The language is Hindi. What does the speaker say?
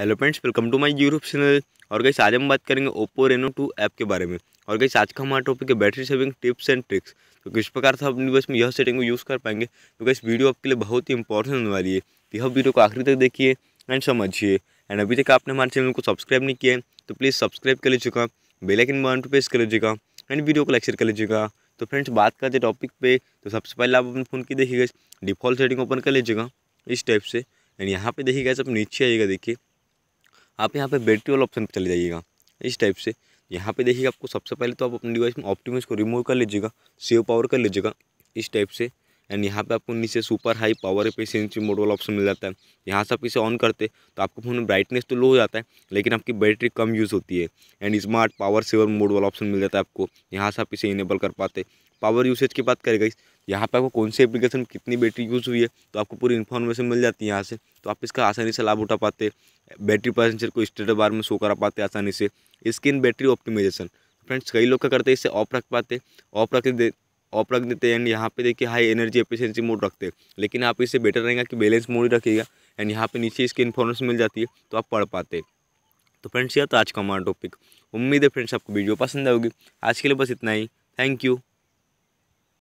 hello friends welcome to my YouTube channel और गई आज हम बात करेंगे ओप्पो रेनो टू ऐप के बारे में और गई आज का हमारा टॉपिक है battery saving tips and tricks तो किस प्रकार से अपनी बस में यह सेटिंग को यूज़ कर पाएंगे तो गई वीडियो आपके लिए बहुत ही इंपॉर्टेंट होने वाली है तो यह वीडियो को आखिरी तक देखिए एंड समझिए एंड अभी तक आपने हमारे चैनल को सब्सक्राइब नहीं किया है तो प्लीज़ सब्सक्राइब कर लीजिएगा बेलाइकन बटन टू प्रेस कर लीजिएगा एंड वीडियो को लाइक शेयर कर लीजिएगा तो फ्रेंड्स बात करते टॉपिक पे तो सबसे पहले आप अपने फ़ोन की देखिएगा डिफ़ॉल्ट सेटिंग ओपन कर लीजिएगा इस टाइप से एंड यहाँ पे देखिएगा सब नीचे आइएगा देखिए आप यहाँ पे बैटरी वाला ऑप्शन पर चले जाइएगा इस टाइप से यहाँ पे देखिएगा आपको सबसे पहले तो आप अपने डिवाइस में ऑप्टिमस को रिमूव कर लीजिएगा सेव पावर कर लीजिएगा इस टाइप से एंड यहाँ पे आपको नीचे super high power efficiency mode वाला ऑप्शन मिल जाता है यहाँ से आप इसे ऑन करते तो आपके फ़ोन में ब्राइटनेस तो लो हो जाता है लेकिन आपकी बैटरी कम यूज़ होती है and smart power saver mode वाला ऑप्शन मिल जाता है आपको यहाँ से आप इसे इनेबल कर पाते पावर यूसेज की बात करेगा यहाँ पर आपको कौन सी एप्लीकेशन कितनी बैटरी यूज़ हुई है तो आपको पूरी इन्फॉर्मेशन मिल जाती है यहाँ से तो आप इसका आसानी से लाभ उठा पाते बैटरी पैसेंजर को स्टेट बार में शो करा पाते आसानी से स्क्रीन बैटरी ऑप्टिमाइजेशन फ्रेंड्स कई लोग क्या करते हैं इससे ऑफ रख पाते ऑफ रख दे ऑफ रख देते हैं एंड यहाँ पे देखिए हाई एनर्जी एफिशिएंसी मोड रखते हैं लेकिन आप इसे बेटर रहेगा कि बैलेंस मोड ही रखिएगा एंड यहाँ पे नीचे इसकी इन्फॉर्मेशन मिल जाती है तो आप पढ़ पाते तो फ्रेंड्स यह तो आज का हमारा टॉपिक उम्मीद है फ्रेंड्स आपको वीडियो पसंद आएगी आज के लिए बस इतना ही थैंक यू